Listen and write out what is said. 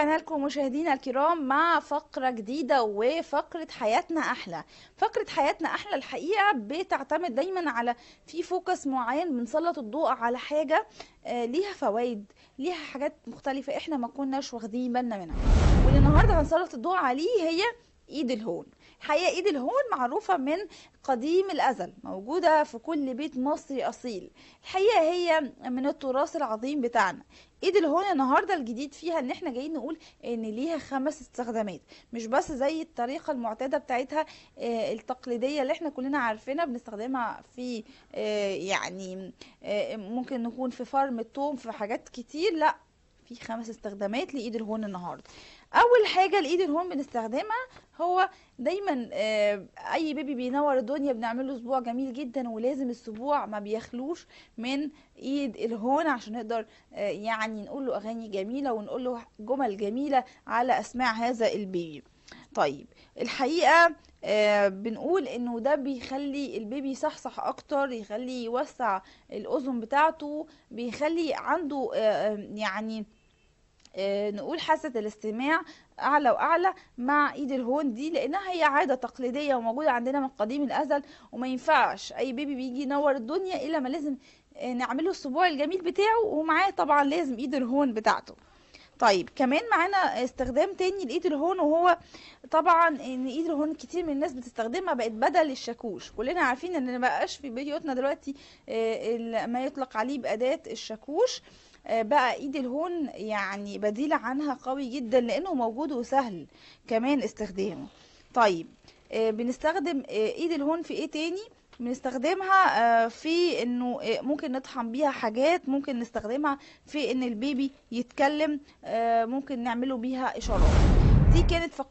رجعنا لكم مشاهدينا الكرام مع فقرة جديدة وفقرة حياتنا أحلى فقرة حياتنا أحلى الحقيقة بتعتمد دايما على في فوكس معين بنسلط الضوء على حاجة آه، ليها فوائد ليها حاجات مختلفة احنا ما كناش واخدين بالنا منها واللي النهاردة هنسلط الضوء عليه هي ايد الهون الحقيقه ايد الهون معروفه من قديم الازل موجوده في كل بيت مصري اصيل الحقيقه هي من التراث العظيم بتاعنا ايد الهون النهارده الجديد فيها ان احنا جايين نقول ان ليها خمس استخدامات مش بس زي الطريقه المعتاده بتاعتها آه، التقليديه اللي احنا كلنا عارفينها بنستخدمها في آه، يعني آه، ممكن نكون في فرم التوم في حاجات كتير لا في خمس استخدامات لايد الهون النهارده اول حاجه لايد الهون بنستخدمها هو دايما آه، اي بيبي بينور الدنيا بنعمله اسبوع جميل جدا ولازم السبوع ما بيخلوش من ايد الهون عشان نقدر آه، يعني نقول له اغاني جميله ونقول له جمل جميله على اسماع هذا البيبي طيب الحقيقه آه بنقول انه ده بيخلي البيبي صحصح اكتر يخليه يوسع الاذن بتاعته بيخلي عنده آه, آه، يعني آه، نقول حاسة الاستماع أعلى وأعلى مع إيد الهون دي لأنها هي عادة تقليدية وموجودة عندنا من قديم الأزل وما ينفعش أي بيبي بيجي ينور الدنيا إلا ما لازم آه، نعمله الصبوع الجميل بتاعه ومعاه طبعا لازم إيد الهون بتاعته طيب كمان معانا استخدام تاني لايد الهون وهو طبعا ان ايد الهون كتير من الناس بتستخدمها بقت بدل الشاكوش كلنا عارفين ان مبقاش في بيوتنا دلوقتي آه، ما يطلق عليه باداه الشاكوش آه، بقى ايد الهون يعني بديل عنها قوي جدا لانه موجود وسهل كمان استخدامه طيب آه، بنستخدم آه، ايد الهون في ايه تاني بنستخدمها في انه ممكن نطحن بيها حاجات ممكن نستخدمها في ان البيبي يتكلم ممكن نعمله بيها اشارات دي كانت فقرة